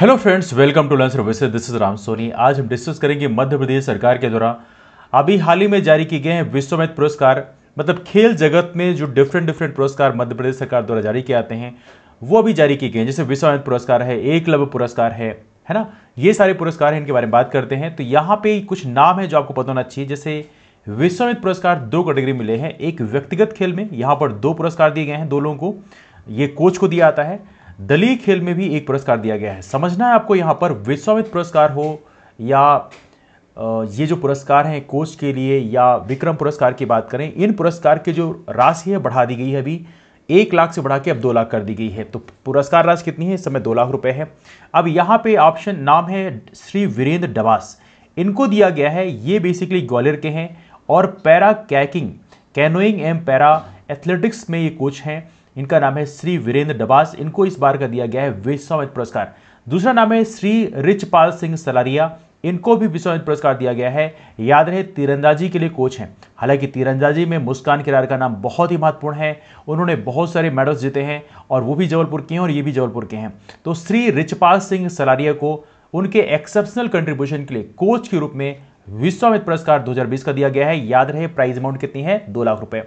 hello friends welcome to लंच रोबे this is Ram Soni आज हम डिस्कस करेंगे मध्य प्रदेश सरकार के द्वारा अभी हाल ही में जारी किए गए हैं विश्वमित पुरस्कार मतलब खेल जगत में जो डिफरेंट डिफरेंट पुरस्कार मध्य प्रदेश सरकार द्वारा जारी किए जाते हैं वो अभी जारी किए गए हैं जैसे विश्वमित पुरस्कार है एकलव्य पुरस्कार है है ना ये सारे पुरस्कार हैं इनके बारे में बात करते हैं तो यहाँ पे कुछ नाम है जो आपको पता होना चाहिए जैसे विश्वमित पुरस्कार दो कैटेगरी मिले हैं एक व्यक्तिगत खेल में यहाँ पर दो पुरस्कार दिए गए हैं दो लोगों को ये कोच को दिया जाता है दलीय खेल में भी एक पुरस्कार दिया गया है समझना है आपको यहाँ पर विश्वामित्र पुरस्कार हो या ये जो पुरस्कार हैं कोच के लिए या विक्रम पुरस्कार की बात करें इन पुरस्कार की जो राशि है बढ़ा दी गई है अभी एक लाख से बढ़ा के अब दो लाख कर दी गई है तो पुरस्कार राशि कितनी है इस समय दो लाख रुपए है अब यहाँ पे ऑप्शन नाम है श्री वीरेंद्र डबास इनको दिया गया है ये बेसिकली ग्वालियर के हैं और पैरा कैकिंग कैनोइंग एम पैरा एथलेटिक्स में ये कोच हैं इनका नाम है श्री वीरेंद्र डबास इनको इस बार का दिया गया है विश्वामित्र पुरस्कार दूसरा नाम है श्री रिचपाल सिंह सलारिया इनको भी विश्वामित्र पुरस्कार दिया गया है याद रहे तीरंदाजी के लिए कोच हैं हालांकि तीरंदाजी में मुस्कान किरार का नाम बहुत ही महत्वपूर्ण है उन्होंने बहुत सारे मेडल्स जीते हैं और वो भी जबलपुर के हैं और ये भी जबलपुर के हैं तो श्री रिचपाल सिंह सलारिया को उनके एक्सेप्शनल कंट्रीब्यूशन के लिए कोच के रूप में विश्वामित्र पुरस्कार 2020 का दिया गया है याद रहे प्राइज अमाउंट कितनी है दो लाख रुपए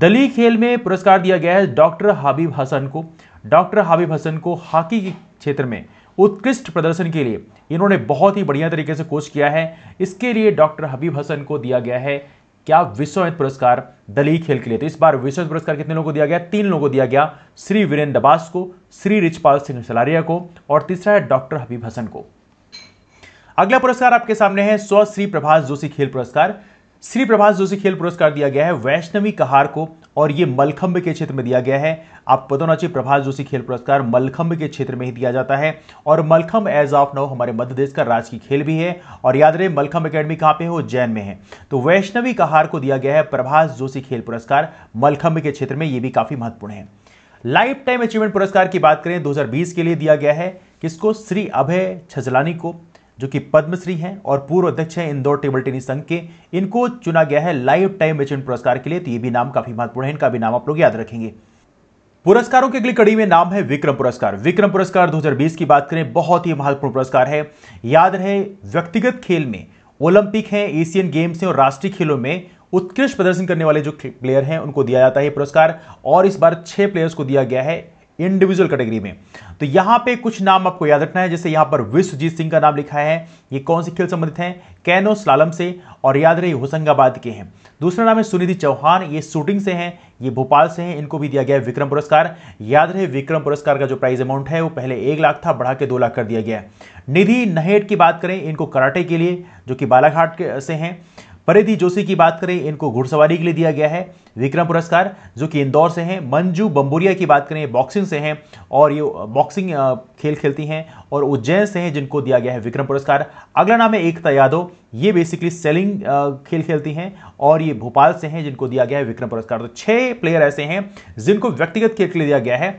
दली खेल में पुरस्कार दिया गया है डॉक्टर हाबिब हसन को डॉक्टर हाबिब हसन को हॉकी के क्षेत्र में उत्कृष्ट प्रदर्शन के लिए इन्होंने बहुत ही बढ़िया तरीके से कोच किया है इसके लिए डॉक्टर हबीब हसन को दिया गया है क्या विश्ववित पुरस्कार दली खेल के लिए तो इस बार विश्ववित पुरस्कार कितने लोगों को दिया गया तीन लोगों को दिया गया श्री वीरेंद्र दबास को श्री रिचपाल सिंह सलारिया को और तीसरा है डॉक्टर हबीब हसन को अगला पुरस्कार आपके सामने है स्व श्री प्रभाष जोशी खेल पुरस्कार श्री प्रभाष जोशी खेल पुरस्कार दिया गया है वैष्णवी कहार को और ये मलखंब के क्षेत्र में दिया गया है आप पता होना चाहिए प्रभास जोशी खेल पुरस्कार मलखंब के क्षेत्र में ही दिया जाता है और मलखंब एज ऑफ नाउ हमारे मध्य प्रदेश का राजकीय खेल भी है और याद रहे मलखंब अकेडमी कहाँ पे है जैन में है तो वैष्णवी कहार को दिया गया है प्रभास जोशी खेल पुरस्कार मलखंब के क्षेत्र में ये भी काफी महत्वपूर्ण है लाइफ टाइम अचीवमेंट पुरस्कार की बात करें दो के लिए दिया गया है किसको श्री अभय छजलानी को जो कि पद्मश्री हैं और पूर्व अध्यक्ष हैं इंदौर टेबल टेनिस संघ के इनको चुना गया है लाइफ टाइम अचीवमेंट पुरस्कार के लिए तो ये भी नाम काफी महत्वपूर्ण है इनका भी नाम आप लोग याद रखेंगे पुरस्कारों की अगली कड़ी में नाम है विक्रम पुरस्कार विक्रम पुरस्कार 2020 की बात करें बहुत ही महत्वपूर्ण पुरस्कार है याद रहे व्यक्तिगत खेल में ओलंपिक हैं एशियन गेम्स हैं और राष्ट्रीय खेलों में उत्कृष्ट प्रदर्शन करने वाले जो प्लेयर हैं उनको दिया जाता है पुरस्कार और इस बार छह प्लेयर्स को दिया गया है इंडिविजुअल कैटेगरी में तो यहां पे कुछ नाम आपको याद रखना है जैसे यहां पर विश्वजीत सिंह का नाम लिखा है ये कौन से खेल संबंधित हैं कैनो स्लालम से और याद रहे होशंगाबाद के हैं दूसरा नाम है सुनिधि चौहान ये शूटिंग से हैं ये भोपाल से हैं इनको भी दिया गया विक्रम पुरस्कार याद रहे विक्रम पुरस्कार का जो प्राइज अमाउंट है वो पहले एक लाख था बढ़ा के दो लाख कर दिया गया निधि नहेट की बात करें इनको कराटे के लिए जो कि बालाघाट से हैं परिधि जोशी की बात करें इनको घुड़सवारी के लिए दिया गया है विक्रम पुरस्कार जो कि इंदौर से हैं मंजू बम्बोरिया की बात करें बॉक्सिंग से हैं और ये बॉक्सिंग खेल खेलती हैं और उज्जैन से हैं जिनको दिया गया है विक्रम पुरस्कार अगला नाम है एकता यादव ये बेसिकली सेलिंग खेल खेलती हैं और ये भोपाल से हैं जिनको दिया गया है विक्रम पुरस्कार तो छः प्लेयर ऐसे हैं जिनको व्यक्तिगत खेल के लिए दिया गया है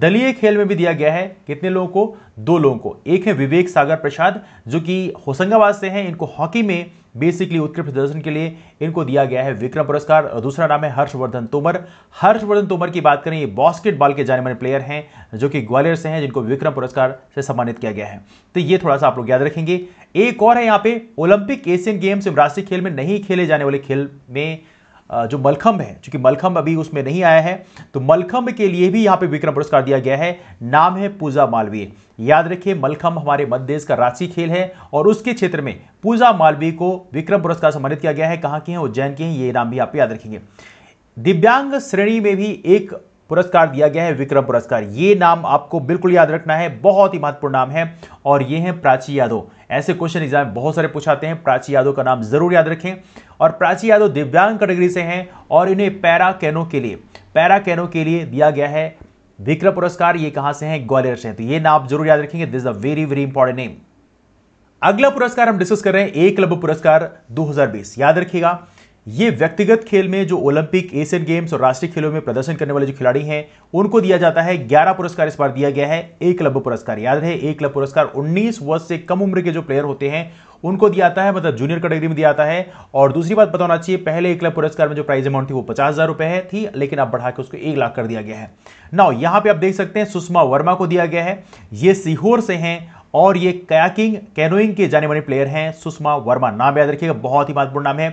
दलीय खेल में भी दिया गया है कितने लोगों को दो लोगों को एक है विवेक सागर प्रसाद जो कि होशंगाबाद से हैं इनको हॉकी में बेसिकली उत्कृष्ट प्रदर्शन के लिए इनको दिया गया है विक्रम पुरस्कार और दूसरा नाम है हर्षवर्धन तोमर हर्षवर्धन तोमर की बात करें ये बास्केटबॉल के जाने माने प्लेयर हैं जो कि ग्वालियर से हैं जिनको विक्रम पुरस्कार से सम्मानित किया गया है तो ये थोड़ा सा आप लोग याद रखेंगे एक और है यहाँ पे ओलंपिक एशियन गेम्स राष्ट्रीय खेल में नहीं खेले जाने वाले खेल में जो मलखम्ब है चूंकि मलखम्ब अभी उसमें नहीं आया है तो मलखम्ब के लिए भी यहाँ पे विक्रम पुरस्कार दिया गया है नाम है पूजा मालवीय याद रखिए मलखम हमारे मध्य देश का राशि खेल है और उसके क्षेत्र में पूजा मालवीय को विक्रम पुरस्कार सम्मानित किया गया है कहाँ के हैं उज्जैन के हैं ये नाम भी आप याद रखेंगे दिव्यांग श्रेणी में भी एक पुरस्कार दिया गया है विक्रम पुरस्कार ये नाम आपको बिल्कुल याद रखना है बहुत ही महत्वपूर्ण नाम है और ये है प्राची यादव ऐसे क्वेश्चन एग्जाम में बहुत सारे पूछाते हैं प्राची यादव का नाम जरूर याद रखें और प्राची यादव दिव्यांग कैटेगरी से हैं और इन्हें पैरा कैनो के लिए पैरा कैनो के लिए दिया गया है विक्रम पुरस्कार ये कहां से है ग्वालियर से तो ये नाम आप जरूर याद रखेंगे this a very very important name अगला पुरस्कार हम डिस्कस कर रहे हैं एक क्लब पुरस्कार 2020 याद रखिएगा ये व्यक्तिगत खेल में जो ओलंपिक एशियन गेम्स और राष्ट्रीय खेलों में प्रदर्शन करने वाले जो खिलाड़ी हैं उनको दिया जाता है 11 पुरस्कार इस बार दिया गया है एक लव्य पुरस्कार याद रहे एक लब्ब पुरस्कार 19 वर्ष से कम उम्र के जो प्लेयर होते हैं उनको दिया जाता है मतलब जूनियर कैटेगरी में दिया जाता है और दूसरी बात बताना चाहिए पहले एक लाख पुरस्कार में जो प्राइज अमाउंट थी वो पचास हजार रुपए है थी लेकिन अब बढ़ा के उसको एक लाख कर दिया गया है नाउ यहां पे आप देख सकते हैं सुषमा वर्मा को दिया गया है ये सीहोर से हैं और ये कयाकिंग कैनोइंग के जाने माने प्लेयर हैं सुषमा वर्मा नाम याद रखिएगा बहुत ही महत्वपूर्ण नाम है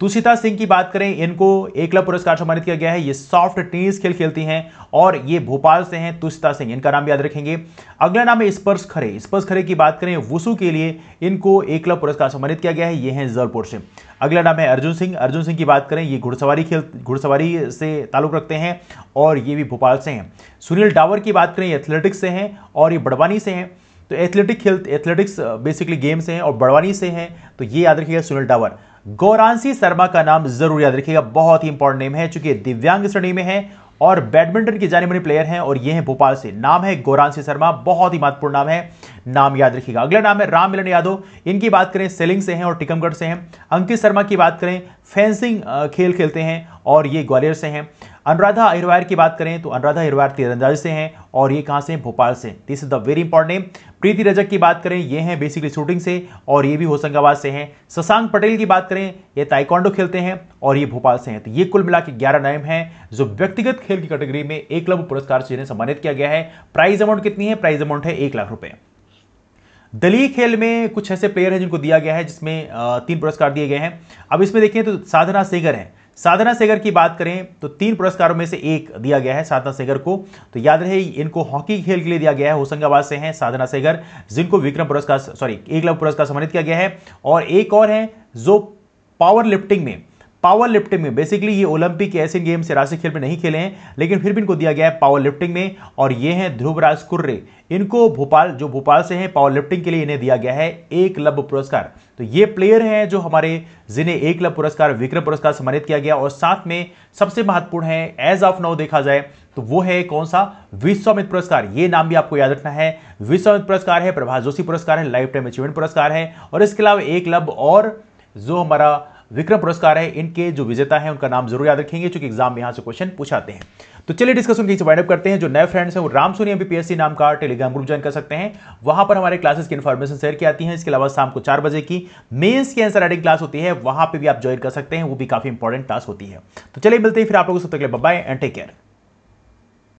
तुषिता सिंह की बात करें इनको एकला पुरस्कार सम्मानित किया गया है ये सॉफ्ट टेनिस खेल खेलती हैं और ये भोपाल से हैं तुषिता सिंह इनका नाम याद रखेंगे अगला नाम है स्पर्श खरे स्पर्श खरे की बात करें वुसु के लिए इनको एकला पुरस्कार सम्मानित किया गया है ये हैं जलपुर से अगला नाम है अर्जुन सिंह अर्जुन सिंह की बात करें ये घुड़सवारी खेल घुड़सवारी से ताल्लुक रखते हैं और ये भी भोपाल से हैं सुनील डावर की बात करें ये एथलेटिक्स से हैं और ये बड़वानी से हैं तो एथलेटिक खेल एथलेटिक्स बेसिकली गेम से हैं और बड़वानी से हैं तो ये याद रखिएगा सुनील डावर गौरांसी शर्मा का नाम जरूर याद रखिएगा बहुत ही इंपॉर्टेंट नेम है चूंकि दिव्यांग श्रेणी में है और बैडमिंटन की जाने माने प्लेयर हैं और ये हैं भोपाल से नाम है गौरांसी शर्मा बहुत ही महत्वपूर्ण नाम है नाम याद रखिएगा अगला नाम है राम मिलन यादव इनकी बात करें सेलिंग से हैं और टिकमगढ़ से हैं अंकित शर्मा की बात करें फेंसिंग खेल खेलते हैं और ये ग्वालियर से हैं अनुराधा अहिरवायर की बात करें तो अनुराधा अहिरवायर तीरंदाज से हैं और ये कहाँ से हैं भोपाल से this is the very important name Preeti Rajak की बात करें ये हैं बेसिकली शूटिंग से और ये भी होशंगाबाद से हैं शशांक पटेल की बात करें ये ताइक्वांडो खेलते हैं और ये भोपाल से हैं तो ये कुल मिला के ग्यारह नेम हैं जो व्यक्तिगत खेल की कैटेगरी में एक लव पुरस्कार से जिन्हें सम्मानित किया गया है प्राइज अमाउंट कितनी है प्राइज अमाउंट है एक लाख रुपए दलीय खेल में कुछ ऐसे प्लेयर हैं जिनको दिया गया है जिसमें तीन पुरस्कार दिए गए हैं अब इसमें देखें तो साधना सेगर हैं साधना सेगर की बात करें तो तीन पुरस्कारों में से एक दिया गया है साधना सेगर को तो याद रहे इनको हॉकी खेल के लिए दिया गया है होशंगाबाद से हैं साधना सेगर जिनको विक्रम पुरस्कार सॉरी लव पुरस्कार सम्मानित किया गया है और एक और है जो पावर लिफ्टिंग में पावर लिफ्टिंग में बेसिकली ये ओलंपिक एशियन गेम्स राष्ट्रीय खेल में नहीं खेले हैं लेकिन फिर भी इनको दिया गया है पावर लिफ्टिंग में और ये हैं ध्रुवराज कुर्रे इनको भोपाल जो भोपाल से हैं पावर लिफ्टिंग के लिए इन्हें दिया गया है एक लब पुरस्कार तो ये प्लेयर हैं जो हमारे जिन्हें एक लब पुरस्कार विक्रम पुरस्कार सम्मानित किया गया और साथ में सबसे महत्वपूर्ण है एज ऑफ नाउ देखा जाए तो वो है कौन सा विश्वामित्र पुरस्कार ये नाम भी आपको याद रखना है विश्वामित्र पुरस्कार है प्रभाष जोशी पुरस्कार है लाइफ टाइम अचीवमेंट पुरस्कार है और इसके अलावा एक लब और जो हमारा विक्रम पुरस्कार है इनके जो विजेता है उनका नाम जरूर याद रखेंगे चूंकि एग्जाम में यहाँ से क्वेश्चन पूछाते हैं तो चलिए डिस्कशन की अप करते हैं जो नए फ्रेंड्स हैं वो राम सोनी एमबीपीएससी नाम का टेलीग्राम ग्रुप ज्वाइन कर सकते हैं वहां पर हमारे क्लासेस की इन्फॉर्मेशन शेयर की जाती है इसके अलावा शाम को चार बजे की मेन्स की आंसर राइटिंग क्लास होती है वहां पर भी आप ज्वाइन कर सकते हैं वो भी काफी इंपॉर्टेंट क्लास होती है तो चलिए मिलते हैं फिर आप लोगों को तक बाय एंड टेक केयर